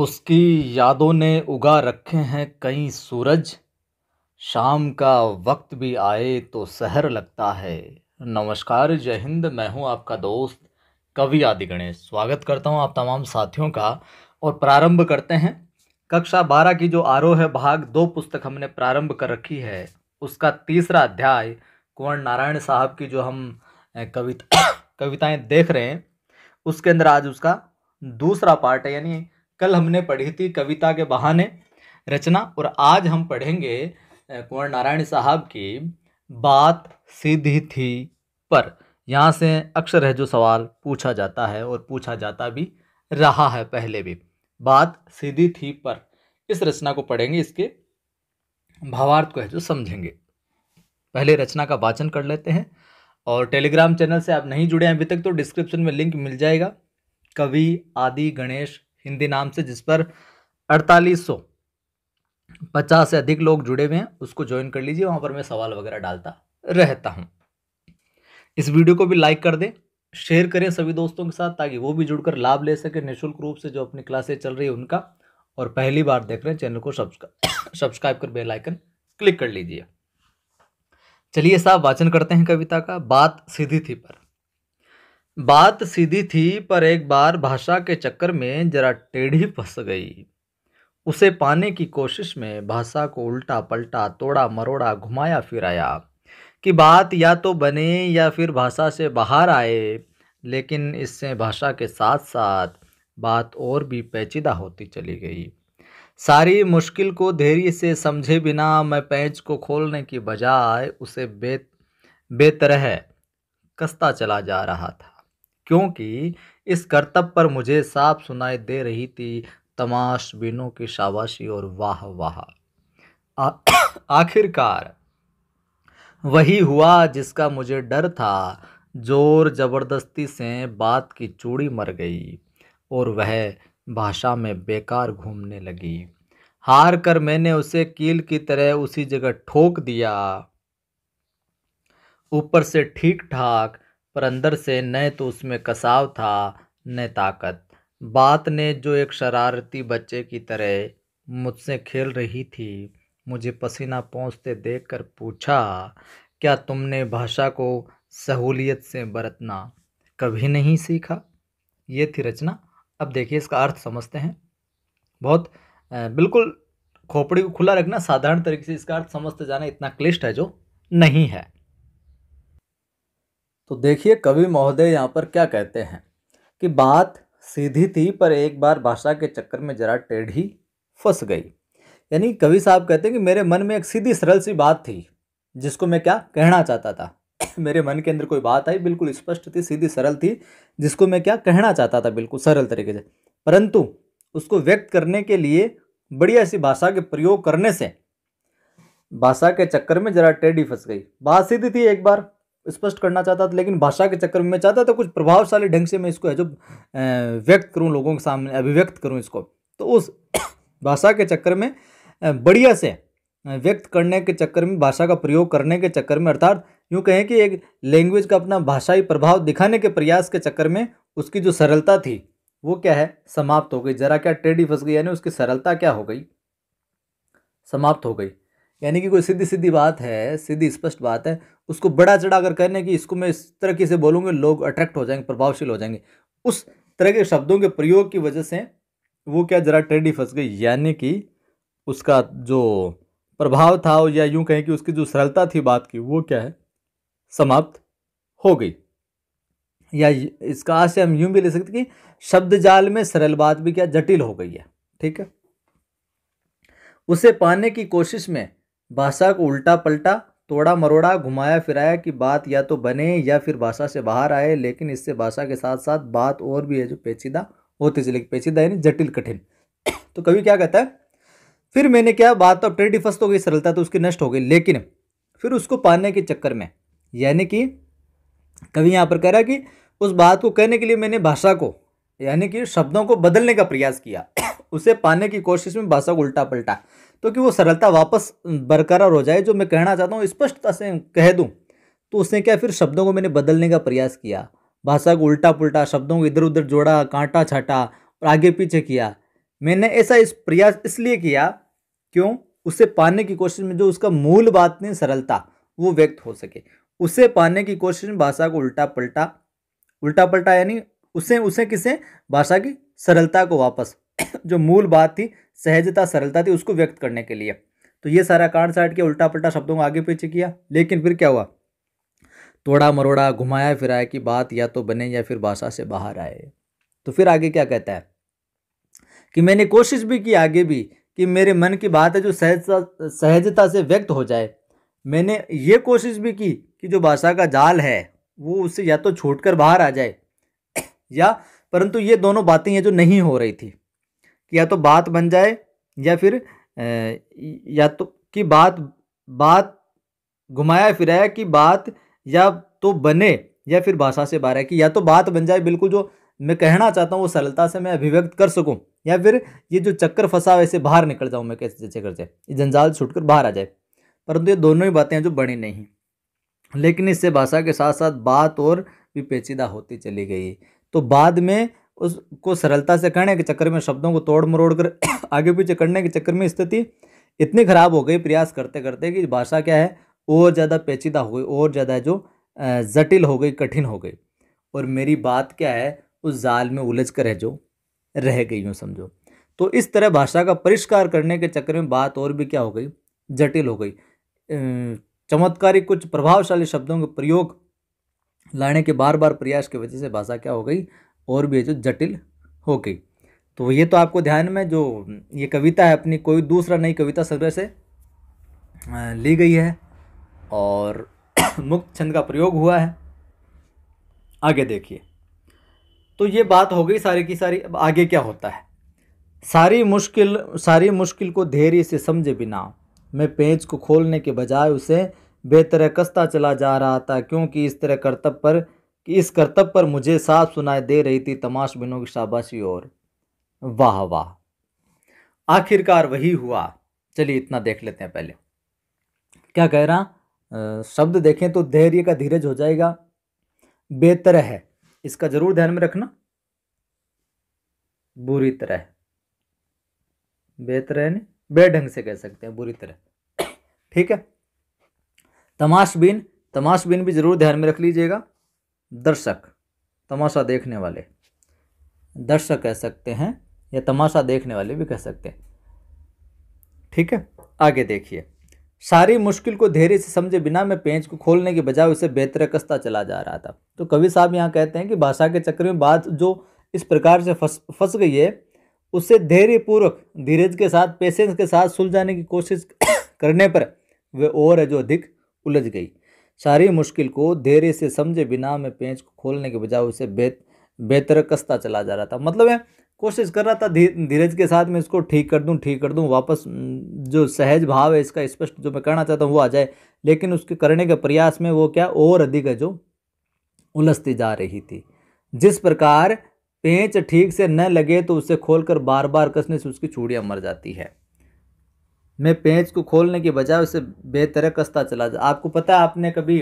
उसकी यादों ने उगा रखे हैं कई सूरज शाम का वक्त भी आए तो शहर लगता है नमस्कार जय हिंद मैं हूं आपका दोस्त कवि आदि गणेश स्वागत करता हूं आप तमाम साथियों का और प्रारंभ करते हैं कक्षा बारह की जो आरोह है भाग दो पुस्तक हमने प्रारंभ कर रखी है उसका तीसरा अध्याय कुंवर नारायण साहब की जो हम कविता कविताएं देख रहे हैं उसके अंदर आज उसका दूसरा पार्ट है यानी कल हमने पढ़ी थी कविता के बहाने रचना और आज हम पढ़ेंगे कुंवर नारायण साहब की बात सीधी थी पर यहाँ से अक्सर है जो सवाल पूछा जाता है और पूछा जाता भी रहा है पहले भी बात सीधी थी पर इस रचना को पढ़ेंगे इसके भावार्थ को है जो समझेंगे पहले रचना का वाचन कर लेते हैं और टेलीग्राम चैनल से आप नहीं जुड़े हैं अभी तक तो डिस्क्रिप्शन में लिंक मिल जाएगा कवि आदि गणेश हिंदी नाम से जिस पर अड़तालीस सौ पचास से अधिक लोग जुड़े हुए हैं उसको ज्वाइन कर लीजिए वहां पर मैं सवाल वगैरह डालता रहता हूं इस वीडियो को भी लाइक कर दें शेयर करें सभी दोस्तों के साथ ताकि वो भी जुड़कर लाभ ले सके निःशुल्क रूप से जो अपनी क्लासेस चल रही है उनका और पहली बार देख रहे हैं चैनल को सब्सक्राइब कर बेलाइकन क्लिक कर लीजिए चलिए साहब वाचन करते हैं कविता का बात सीधी थी पर बात सीधी थी पर एक बार भाषा के चक्कर में जरा टेढ़ी फंस गई उसे पाने की कोशिश में भाषा को उल्टा पलटा तोड़ा मरोड़ा घुमाया फिराया कि बात या तो बने या फिर भाषा से बाहर आए लेकिन इससे भाषा के साथ साथ बात और भी पेचीदा होती चली गई सारी मुश्किल को धैर्य से समझे बिना मैं पैंच को खोलने की बजाय उसे बे बेतरह कसता चला जा रहा था क्योंकि इस करतब पर मुझे साफ सुनाई दे रही थी तमाशबिनों की शाबाशी और वाह वाह आखिरकार वही हुआ जिसका मुझे डर था जोर जबरदस्ती से बात की चूड़ी मर गई और वह भाषा में बेकार घूमने लगी हार कर मैंने उसे कील की तरह उसी जगह ठोक दिया ऊपर से ठीक ठाक पर अंदर से न तो उसमें कसाव था न ताकत बात ने जो एक शरारती बच्चे की तरह मुझसे खेल रही थी मुझे पसीना पहुँचते देख कर पूछा क्या तुमने भाषा को सहूलियत से बरतना कभी नहीं सीखा ये थी रचना अब देखिए इसका अर्थ समझते हैं बहुत बिल्कुल खोपड़ी को खुला रखना साधारण तरीके से इसका अर्थ समझते जाना इतना क्लिष्ट है जो नहीं है तो देखिए कवि महोदय यहाँ पर क्या कहते हैं कि बात सीधी थी पर एक बार भाषा के चक्कर में जरा टेढ़ी फंस गई यानी कवि साहब कहते हैं कि मेरे मन में एक सीधी सरल सी बात थी जिसको मैं क्या कहना चाहता था मेरे मन के अंदर कोई बात आई बिल्कुल स्पष्ट थी सीधी सरल थी जिसको मैं क्या कहना चाहता था बिल्कुल सरल तरीके से परंतु उसको व्यक्त करने के लिए बढ़िया सी भाषा के प्रयोग करने से भाषा के चक्कर में जरा टेढ़ी फंस गई बात सीधी थी एक बार स्पष्ट करना चाहता था लेकिन भाषा के चक्कर में मैं चाहता था कुछ प्रभावशाली ढंग से मैं इसको है जो व्यक्त करूँ लोगों के सामने अभिव्यक्त करूँ इसको तो उस भाषा के चक्कर में बढ़िया से व्यक्त करने के चक्कर में भाषा का प्रयोग करने के चक्कर में अर्थात यूँ कहें कि एक लैंग्वेज का अपना भाषाई प्रभाव दिखाने के प्रयास के चक्कर में उसकी जो सरलता थी वो क्या है समाप्त हो गई जरा क्या टेढ़ी फंस गई यानी उसकी सरलता क्या हो गई समाप्त हो गई यानी कि कोई सीधी सीधी बात है सीधी स्पष्ट बात है उसको बड़ा चढ़ा कर कहने की इसको मैं इस तरीके से बोलूँगे लोग अट्रैक्ट हो जाएंगे प्रभावशील हो जाएंगे उस तरह के शब्दों के प्रयोग की वजह से वो क्या जरा ट्रेडी फंस गई यानी कि उसका जो प्रभाव था या यूँ कहें कि उसकी जो सरलता थी बात की वो क्या है समाप्त हो गई या इसका आशय हम यूं भी ले सकते कि शब्द जाल में सरल बात भी क्या जटिल हो गई है ठीक है उसे पाने की कोशिश में भाषा को उल्टा पलटा तोड़ा मरोड़ा घुमाया फिराया कि बात या तो बने या फिर भाषा से बाहर आए लेकिन इससे भाषा के साथ साथ बात और भी है जो पेचीदा होती चली पेचीदा यानी जटिल कठिन तो कभी क्या कहता है फिर मैंने क्या बात तो अब फर्स्ट हो गई सरलता तो उसकी नष्ट हो गई लेकिन फिर उसको पाने के चक्कर में यानी कि कवि यहाँ पर कह रहा कि उस बात को कहने के लिए मैंने भाषा को यानी कि शब्दों को बदलने का प्रयास किया उसे पाने की कोशिश में भाषा को उल्टा पलटा तो कि वो सरलता वापस बरकरार हो जाए जो मैं कहना चाहता हूँ स्पष्टता से कह दूँ तो उसने क्या फिर शब्दों को मैंने बदलने का प्रयास किया भाषा को उल्टा पुलटा शब्दों को इधर उधर जोड़ा कांटा छाटा और आगे पीछे किया मैंने ऐसा इस प्रयास इसलिए किया क्यों उसे पाने की कोशिश में जो उसका मूल बात नहीं सरलता वो व्यक्त हो सके उसे पाने की कोशिश में भाषा को उल्टा पलटा उल्टा पलटा यानी उसे उसे किसे भाषा की सरलता को वापस जो मूल बात थी सहजता सरलता थी उसको व्यक्त करने के लिए तो ये सारा कांड साइड के उल्टा पल्टा शब्दों को आगे पीछे किया लेकिन फिर क्या हुआ तोड़ा मरोड़ा घुमाया फिराया कि बात या तो बने या फिर भाषा से बाहर आए तो फिर आगे क्या कहता है कि मैंने कोशिश भी की आगे भी कि मेरे मन की बात है जो सहजता सहजता से व्यक्त हो जाए मैंने ये कोशिश भी की कि जो भाषा का जाल है वो उससे या तो छूट बाहर आ जाए या परंतु ये दोनों बातें हैं जो नहीं हो रही थी कि या तो बात बन जाए या फिर या तो कि बात बात घुमाया फिराया कि बात या तो बने या फिर भाषा से बाहर है कि या तो बात बन जाए बिल्कुल जो मैं कहना चाहता हूँ वो सरलता से मैं अभिव्यक्त कर सकूँ या फिर ये जो चक्कर फंसा वैसे बाहर निकल जाऊँ मैं कैसे जैसे करके ये जंजाल छूट कर बाहर आ जाए परंतु ये दोनों ही बातें हैं जो बनी नहीं लेकिन इससे भाषा के साथ साथ बात और भी पेचीदा होती चली गई तो बाद में उसको सरलता से करने के चक्कर में शब्दों को तोड़ मरोड़ कर आगे पीछे करने के चक्कर में स्थिति इतनी ख़राब हो गई प्रयास करते करते कि भाषा क्या है और ज़्यादा पेचीदा हो गई और ज़्यादा जो जटिल हो गई कठिन हो गई और मेरी बात क्या है उस जाल में उलझ कर रह जो रह गई हूँ समझो तो इस तरह भाषा का परिष्कार करने के चक्कर में बात और भी क्या हो गई जटिल हो गई चमत्कारी कुछ प्रभावशाली शब्दों के प्रयोग लाने के बार बार प्रयास की वजह से भाषा क्या हो गई और भी है जो जटिल हो गई तो ये तो आपको ध्यान में जो ये कविता है अपनी कोई दूसरा नई कविता सदर से ली गई है और मुक्त छंद का प्रयोग हुआ है आगे देखिए तो ये बात हो गई सारी की सारी अब आगे क्या होता है सारी मुश्किल सारी मुश्किल को धैर्य से समझे बिना मैं पेज को खोलने के बजाय उसे बेतरह कसता चला जा रहा था क्योंकि इस तरह करतब पर कि इस कर्तव्य पर मुझे साफ सुनाई दे रही थी तमाश बिनों की शाबाशी और वाह वाह आखिरकार वही हुआ चलिए इतना देख लेते हैं पहले क्या कह रहा शब्द देखें तो धैर्य का धीरज हो जाएगा बेतरह है इसका जरूर ध्यान में रखना बुरी तरह बेतरह नहीं बेढंग से कह सकते हैं बुरी तरह ठीक है तमाशबीन तमाशबीन भी जरूर ध्यान में रख लीजिएगा दर्शक तमाशा देखने वाले दर्शक कह सकते हैं या तमाशा देखने वाले भी कह सकते हैं ठीक है आगे देखिए सारी मुश्किल को धैर्य से समझे बिना मैं पेंच को खोलने के बजाय उसे बेहतर कसता चला जा रहा था तो कवि साहब यहाँ कहते हैं कि भाषा के चक्र में बात जो इस प्रकार से फंस फंस गई है उसे धैर्यपूर्वक धीरज के साथ पेशेंस के साथ सुलझाने की कोशिश करने पर वे और है जो अधिक उलझ गई सारी मुश्किल को धैर्य से समझे बिना मैं पेंच को खोलने के बजाय उसे बेहतर कसता चला जा रहा था मतलब मैं कोशिश कर रहा था धीरज के साथ मैं इसको ठीक कर दूं ठीक कर दूं वापस जो सहज भाव है इसका स्पष्ट जो मैं करना चाहता हूँ वो आ जाए लेकिन उसके करने के प्रयास में वो क्या और अधिक है जो उलझती जा रही थी जिस प्रकार पेंच ठीक से न लगे तो उसे खोलकर बार बार कसने से उसकी चूड़ियाँ मर जाती है मैं पेंच को खोलने के बजाय उसे बेतरह कसता चला जा आपको पता है आपने कभी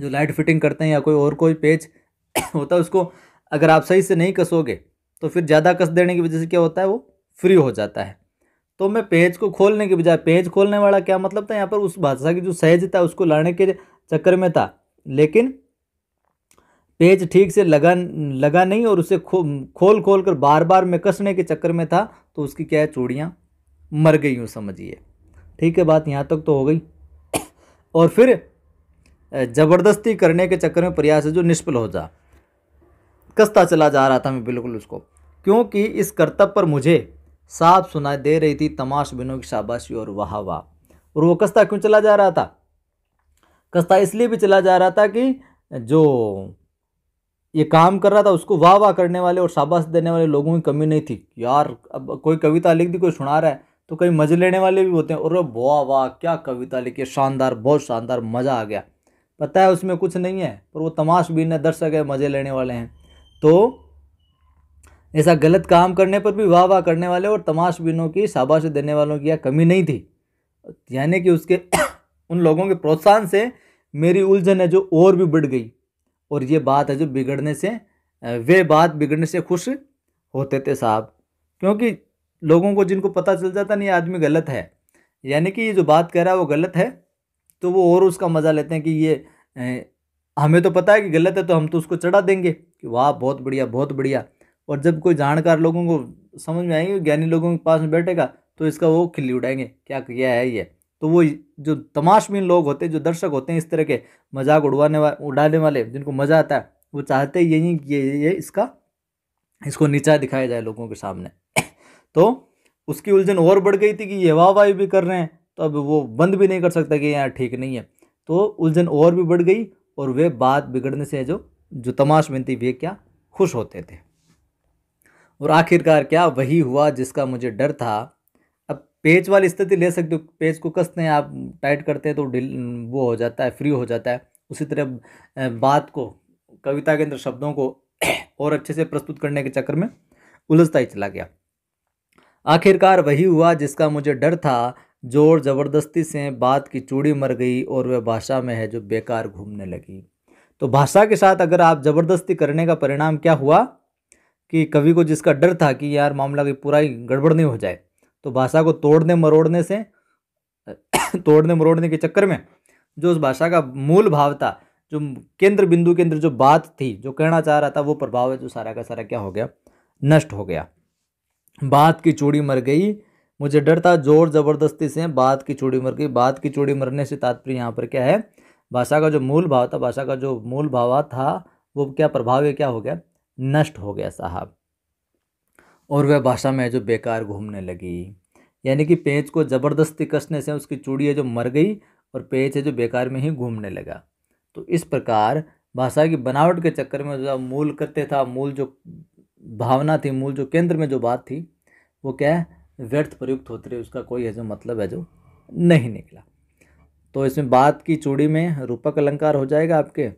जो लाइट फिटिंग करते हैं या कोई और कोई पेंच होता है उसको अगर आप सही से नहीं कसोगे तो फिर ज़्यादा कस देने की वजह से क्या होता है वो फ्री हो जाता है तो मैं पेज को खोलने के बजाय पेज खोलने वाला क्या मतलब था यहाँ पर उस भाषा की जो सहजता उसको लाने के चक्कर में था लेकिन पेज ठीक से लगा लगा नहीं और उसे खो खोल खोल कर बार बार में कसने के चक्कर में था तो उसकी क्या है चूड़ियाँ मर गई हूँ समझिए ठीक है बात यहाँ तक तो हो गई और फिर ज़बरदस्ती करने के चक्कर में प्रयास है जो निष्फल हो जा कसता चला जा रहा था मैं बिल्कुल उसको क्योंकि इस करतब पर मुझे साफ सुनाई दे रही थी तमाश बिनों की शाबाशी और वाह वाह और वो कसता क्यों चला जा रहा था कसता इसलिए भी चला जा रहा था कि जो ये काम कर रहा था उसको वाह वाह करने वाले और शाबाश देने वाले लोगों की कमी नहीं थी यार अब कोई कविता लिख दी कोई सुना रहा है तो कई मज़े लेने वाले भी होते हैं और वाह वाह क्या कविता लिखी शानदार बहुत शानदार मज़ा आ गया पता है उसमें कुछ नहीं है पर वो तमाशबीन है दर्शक है मज़े लेने वाले हैं तो ऐसा गलत काम करने पर भी वाह वाह करने वाले और तमाशबीनों की शाबाश देने वालों की यह कमी नहीं थी यानी कि उसके उन लोगों के प्रोत्साहन से मेरी उलझन है जो और भी बढ़ गई और ये बात है जो बिगड़ने से वे बात बिगड़ने से खुश होते थे साहब क्योंकि लोगों को जिनको पता चल जाता नहीं आदमी गलत है यानी कि ये जो बात कह रहा है वो गलत है तो वो और उसका मज़ा लेते हैं कि ये हमें तो पता है कि गलत है तो हम तो उसको चढ़ा देंगे कि वाह बहुत बढ़िया बहुत बढ़िया और जब कोई जानकार लोगों को समझ में आएंगे ज्ञानी लोगों के पास में बैठेगा तो इसका वो खिल्ली उड़ाएंगे क्या किया है ये तो वो जो तमाशबीन लोग होते हैं जो दर्शक होते हैं इस तरह के मजाक उड़वाने वा उड़ाने वाले जिनको मज़ा आता है वो चाहते यही ये, ये इसका इसको नीचा दिखाया जाए लोगों के सामने तो उसकी उलझन और बढ़ गई थी कि ये वाह वाह भी कर रहे हैं तो अब वो बंद भी नहीं कर सकता कि यार ठीक नहीं है तो उलझन और भी बढ़ गई और वे बात बिगड़ने से जो जो तमाश में थी वे क्या खुश होते थे और आखिरकार क्या वही हुआ जिसका मुझे डर था अब पेज वाली स्थिति ले सकते हो पेज को कसते हैं आप टाइट करते हैं तो वो हो जाता है फ्री हो जाता है उसी तरह बात को कविता के अंदर शब्दों को और अच्छे से प्रस्तुत करने के चक्कर में उलझता ही चला गया आखिरकार वही हुआ जिसका मुझे डर था जोर ज़बरदस्ती से बात की चूड़ी मर गई और वह भाषा में है जो बेकार घूमने लगी तो भाषा के साथ अगर आप ज़बरदस्ती करने का परिणाम क्या हुआ कि कवि को जिसका डर था कि यार मामला की पूरा ही गड़बड़ नहीं हो जाए तो भाषा को तोड़ने मरोड़ने से तोड़ने मरोड़ने के चक्कर में जो उस भाषा का मूल भाव था जो केंद्र बिंदु के अंदर जो बात थी जो कहना चाह रहा था वो प्रभाव है जो सारा का सारा क्या हो गया नष्ट हो गया बात की चूड़ी मर गई मुझे डर था जोर ज़बरदस्ती से बात की चूड़ी मर गई बात की चूड़ी मरने से तात्पर्य यहाँ पर क्या है भाषा का जो मूल भाव था भाषा का जो मूल भाव था वो क्या प्रभाव है क्या हो गया नष्ट हो गया साहब और वह भाषा में जो बेकार घूमने लगी यानी कि पेज को ज़बरदस्ती कसने से उसकी चूड़ी है जो मर गई और पेज है जो बेकार में ही घूमने लगा तो इस प्रकार भाषा की बनावट के चक्कर में जो मूल करते था मूल जो भावना थी मूल जो केंद्र में जो बात थी वो क्या है व्यर्थ प्रयुक्त होते रहे उसका कोई है जो मतलब है जो नहीं निकला तो इसमें बात की चूड़ी में रूपक अलंकार हो जाएगा आपके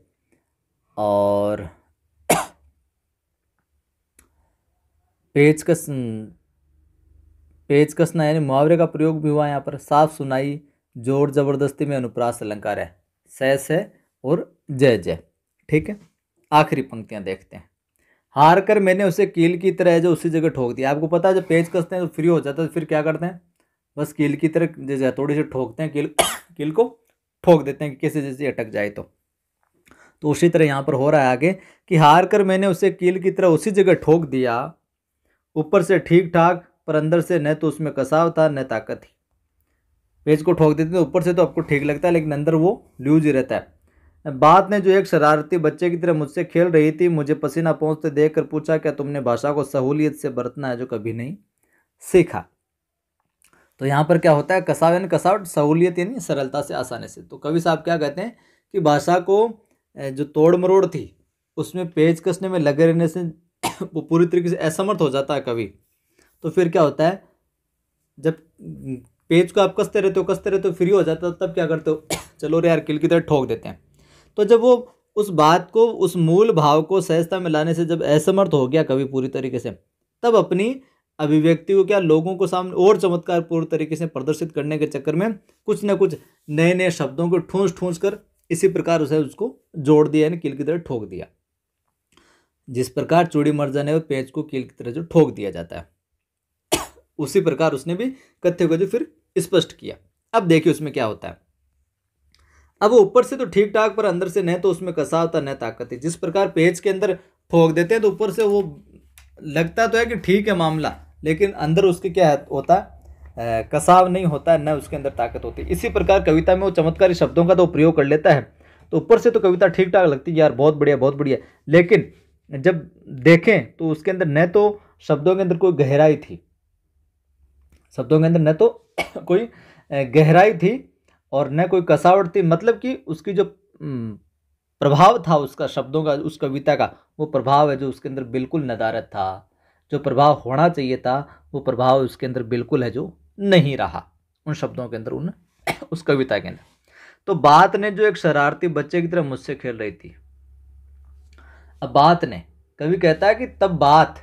और पेचकस पेचकसना यानी मुहावरे का प्रयोग भी हुआ यहाँ पर साफ सुनाई जोर जबरदस्ती में अनुप्रास अलंकार है सह है और जय जय ठीक है आखिरी पंक्तियाँ देखते हैं हार कर मैंने उसे कील की तरह जो उसी जगह ठोक दिया आपको पता है जब पेज कसते हैं तो फ्री हो जाता है तो फिर क्या करते हैं बस कील की तरह जैसे थोड़ी सी ठोकते हैं कील कील को ठोक देते हैं कि किसी जैसे अटक जाए तो तो उसी तरह यहाँ पर हो रहा है आगे कि हार कर मैंने उसे कील की तरह उसी जगह ठोक दिया ऊपर से ठीक ठाक पर अंदर से न तो उसमें कसाव था न ताकत थी पेज को ठोक देते हैं तो ऊपर से तो आपको ठीक लगता है लेकिन अंदर वो लूज ही रहता है बात ने जो एक शरारती बच्चे की तरह मुझसे खेल रही थी मुझे पसीना पहुंचते देखकर पूछा क्या तुमने भाषा को सहूलियत से बरतना है जो कभी नहीं सीखा तो यहाँ पर क्या होता है कसाव यानी कसावट सहूलियत यानी सरलता से आसानी से तो कवि साहब क्या कहते हैं कि भाषा को जो तोड़ मरोड़ थी उसमें पेज कसने में लगे रहने से वो पूरी तरीके से असमर्थ हो जाता है कवि तो फिर क्या होता है जब पेज को आप कसते रहते हो कसते रहते हो फ्री हो जाता है तब क्या करते हो चलो रे यार किल की तरह ठोक देते हैं तो जब वो उस बात को उस मूल भाव को सहजता में लाने से जब असमर्थ हो गया कभी पूरी तरीके से तब अपनी अभिव्यक्ति को क्या लोगों को सामने और चमत्कार पूर्ण तरीके से प्रदर्शित करने के चक्कर में कुछ ना कुछ नए नए शब्दों को ठूंस ठूंस कर इसी प्रकार उसे उसको जोड़ दिया यानी कील की तरह ठोक दिया जिस प्रकार चूड़ी मर जाने है पेज को कील की तरह जो ठोक दिया जाता है उसी प्रकार उसने भी कथ्य को जो फिर स्पष्ट किया अब देखिए उसमें क्या होता है अब वो ऊपर से तो ठीक ठाक पर अंदर से न तो उसमें होता न ताकत है जिस प्रकार पेज के अंदर ठोक देते हैं तो ऊपर से वो लगता तो है कि ठीक है मामला लेकिन अंदर उसके क्या होता है कसाव नहीं होता है न उसके अंदर ताकत होती इसी प्रकार कविता में वो चमत्कारी शब्दों का तो प्रयोग कर लेता है तो ऊपर से तो कविता ठीक ठाक लगती है यार बहुत बढ़िया बहुत बढ़िया लेकिन जब देखें तो उसके अंदर न तो शब्दों के अंदर कोई गहराई थी शब्दों के अंदर न तो कोई गहराई थी और न कोई कसावट थी मतलब कि उसकी जो प्रभाव था उसका शब्दों का उस कविता का वो प्रभाव है जो उसके अंदर बिल्कुल नदारत था जो प्रभाव होना चाहिए था वो प्रभाव उसके अंदर बिल्कुल है जो नहीं रहा उन शब्दों के अंदर उन उस कविता के अंदर तो बात ने जो एक शरारती बच्चे की तरह मुझसे खेल रही थी अब बात ने कभी कहता है कि तब बात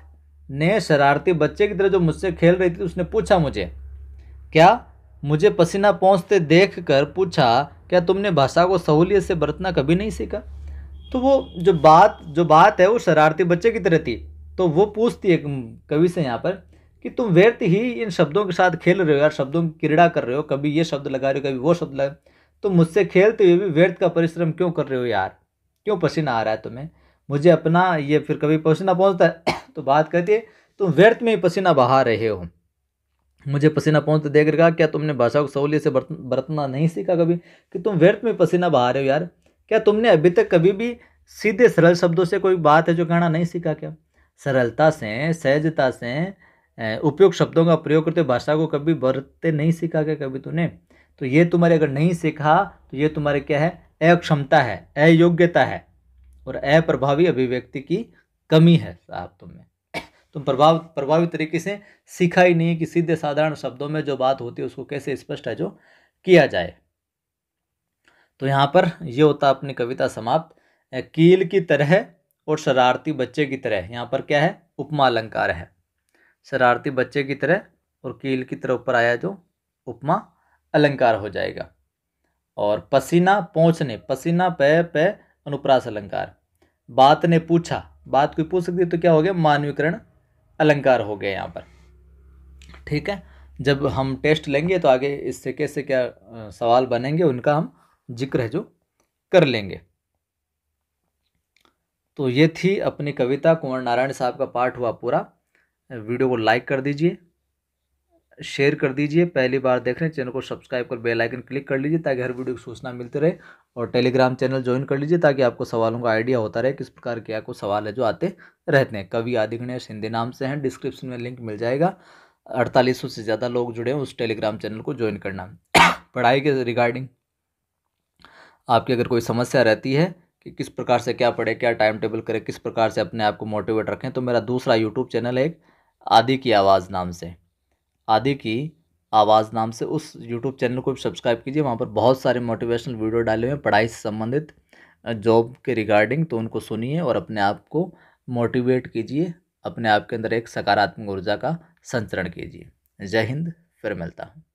ने शरारती बच्चे की तरह जो मुझसे खेल रही थी उसने पूछा मुझे क्या मुझे पसीना पहुँचते देख कर पूछा क्या तुमने भाषा को सहूलियत से बरतना कभी नहीं सीखा तो वो जो बात जो बात है वो शरारती बच्चे की तरह थी तो वो पूछती है कवि से यहाँ पर कि तुम व्यर्थ ही इन शब्दों के साथ खेल रहे हो यार शब्दों की क्रीड़ा कर रहे हो कभी ये शब्द लगा रहे हो कभी वो शब्द लगा तो मुझसे खेलते हुए भी व्यर्थ का परिश्रम क्यों कर रहे हो यार क्यों पसीना आ रहा है तुम्हें मुझे अपना ये फिर कभी पसीना पहुँचता है तो बात कहती है तुम व्यर्थ में ही पसीना बहा रहे हो मुझे पसीना पहुँचते देख कर क्या तुमने भाषा को सहूलियत से बरतना नहीं सीखा कभी कि तुम व्यर्थ में पसीना बहा रहे हो यार क्या तुमने अभी तक कभी भी सीधे सरल शब्दों से कोई बात है जो कहना नहीं सीखा क्या सरलता से सहजता से उपयोग शब्दों का प्रयोग करते भाषा को कभी बरतते नहीं सीखा क्या कभी तूने तो ये तुम्हारे अगर नहीं सीखा तो ये तुम्हारे क्या है अक्षमता है अयोग्यता है और अप्रभावी अभिव्यक्ति की कमी है साहब तुम्हें तुम तो प्रभाव प्रभावी तरीके से सीखा ही नहीं कि सीधे साधारण शब्दों में जो बात होती है उसको कैसे स्पष्ट है जो किया जाए तो यहाँ पर यह होता अपनी कविता समाप्त कील की तरह और शरारती बच्चे की तरह यहाँ पर क्या है उपमा अलंकार है शरारती बच्चे की तरह और कील की तरह ऊपर आया जो उपमा अलंकार हो जाएगा और पसीना पहुँचने पसीना पे पे अनुप्रास अलंकार बात ने पूछा बात कोई पूछ सकती है तो क्या हो गया मानवीकरण अलंकार हो गए यहाँ पर ठीक है जब हम टेस्ट लेंगे तो आगे इससे कैसे क्या सवाल बनेंगे उनका हम जिक्र है जो कर लेंगे तो ये थी अपनी कविता कुंवर नारायण साहब का पाठ हुआ पूरा वीडियो को लाइक कर दीजिए शेयर कर दीजिए पहली बार देख रहे हैं चैनल को सब्सक्राइब कर बेल आइकन क्लिक कर लीजिए ताकि हर वीडियो की सूचना मिलती रहे और टेलीग्राम चैनल ज्वाइन कर लीजिए ताकि आपको सवालों का आइडिया होता रहे किस प्रकार के आपको सवाल है जो आते रहते हैं कवि आदि गणेश हिंदी नाम से हैं डिस्क्रिप्शन में लिंक मिल जाएगा अड़तालीस से ज़्यादा लोग जुड़े हैं उस टेलीग्राम चैनल को ज्वाइन करना पढ़ाई के रिगार्डिंग आपकी अगर कोई समस्या रहती है कि किस प्रकार से क्या पढ़े क्या टाइम टेबल करें किस प्रकार से अपने आप को मोटिवेट रखें तो मेरा दूसरा यूट्यूब चैनल है एक आदि की आवाज़ नाम से आदि की आवाज़ नाम से उस यूट्यूब चैनल को भी सब्सक्राइब कीजिए वहाँ पर बहुत सारे मोटिवेशनल वीडियो डाले हुए हैं पढ़ाई से संबंधित जॉब के रिगार्डिंग तो उनको सुनिए और अपने आप को मोटिवेट कीजिए अपने आप के अंदर एक सकारात्मक ऊर्जा का संचरण कीजिए जय हिंद फिर मिलता हूँ